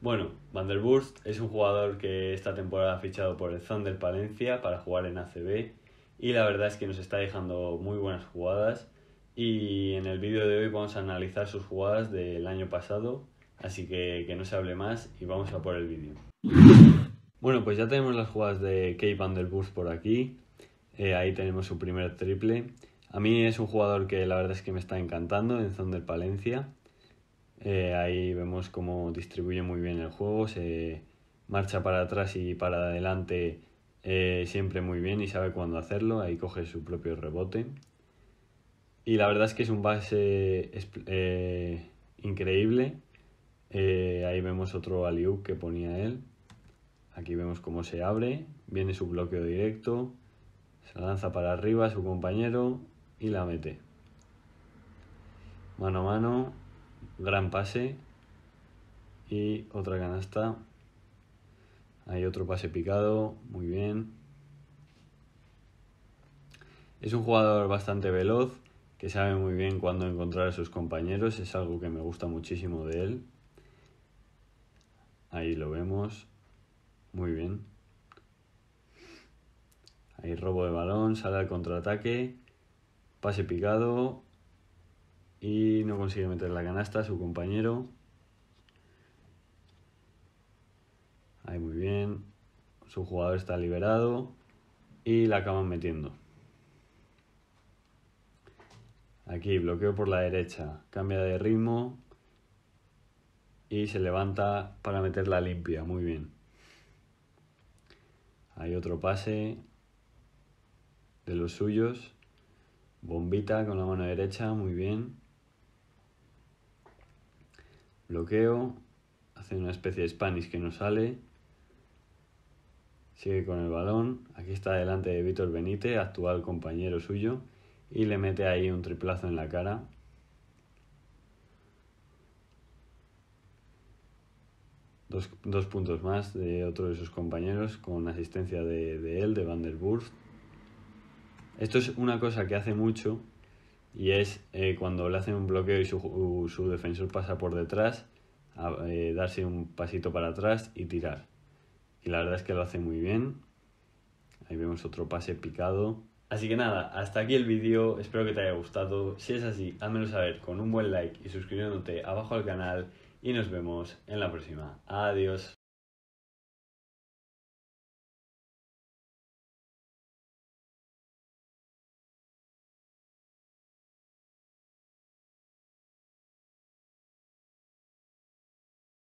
Bueno, Van der Burst es un jugador que esta temporada ha fichado por el Thunder Palencia para jugar en ACB y la verdad es que nos está dejando muy buenas jugadas y en el vídeo de hoy vamos a analizar sus jugadas del año pasado, así que que no se hable más y vamos a por el vídeo. Bueno, pues ya tenemos las jugadas de Kate Van der Burst por aquí, eh, ahí tenemos su primer triple. A mí es un jugador que la verdad es que me está encantando en Thunder Palencia. Eh, ahí vemos cómo distribuye muy bien el juego, se marcha para atrás y para adelante eh, siempre muy bien y sabe cuándo hacerlo, ahí coge su propio rebote. Y la verdad es que es un base eh, increíble. ahí vemos otro aliú que ponía él. Aquí vemos cómo se abre, viene su bloqueo directo, se lanza para arriba su compañero y la mete. Mano a mano, gran pase y otra canasta. Hay otro pase picado, muy bien. Es un jugador bastante veloz, que sabe muy bien cuándo encontrar a sus compañeros, es algo que me gusta muchísimo de él. Ahí lo vemos, muy bien. Hay robo de balón, sale al contraataque, pase picado, y no consigue meter la canasta su compañero. Ahí muy bien. Su jugador está liberado y la acaban metiendo. Aquí bloqueo por la derecha, cambia de ritmo y se levanta para meter la limpia. Muy bien. Hay otro pase de los suyos. Bombita con la mano derecha, muy bien bloqueo, hace una especie de Spanish que no sale, sigue con el balón, aquí está delante de Víctor Benítez, actual compañero suyo, y le mete ahí un triplazo en la cara. Dos, puntos más de otro de sus compañeros con asistencia de, de él, de Van der Burst. Esto es una cosa que hace mucho y es eh, cuando le hacen un bloqueo y su, defensor pasa por detrás, a, eh, darse un pasito para atrás y tirar. Y la verdad es que lo hace muy bien. Ahí vemos otro pase picado. Así que nada, hasta aquí el vídeo, espero que te haya gustado. Si es así, házmelo saber con un buen like y suscribiéndote abajo al canal y nos vemos en la próxima. Adiós.